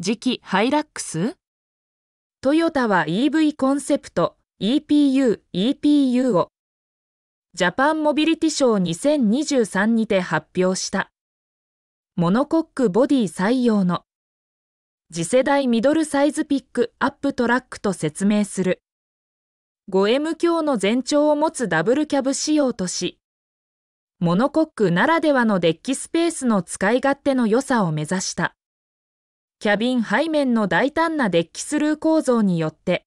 次期ハイラックストヨタは EV コンセプト EPU、EPU をジャパンモビリティショー2023にて発表したモノコックボディ採用の次世代ミドルサイズピックアップトラックと説明する 5M 強の全長を持つダブルキャブ仕様としモノコックならではのデッキスペースの使い勝手の良さを目指したキャビン背面の大胆なデッキスルー構造によって、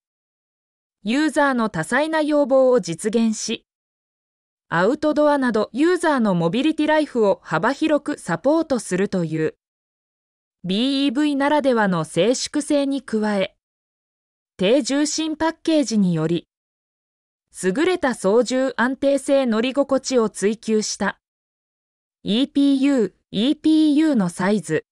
ユーザーの多彩な要望を実現し、アウトドアなどユーザーのモビリティライフを幅広くサポートするという BEV ならではの静粛性に加え低重心パッケージにより優れた操縦安定性乗り心地を追求した EPU、EPU のサイズ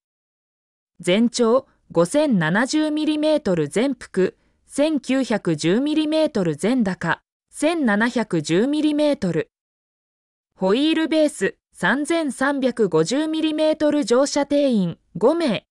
全長 5070mm 全幅、1910mm 全高、1710mm。ホイールベース 3350mm 乗車定員5名。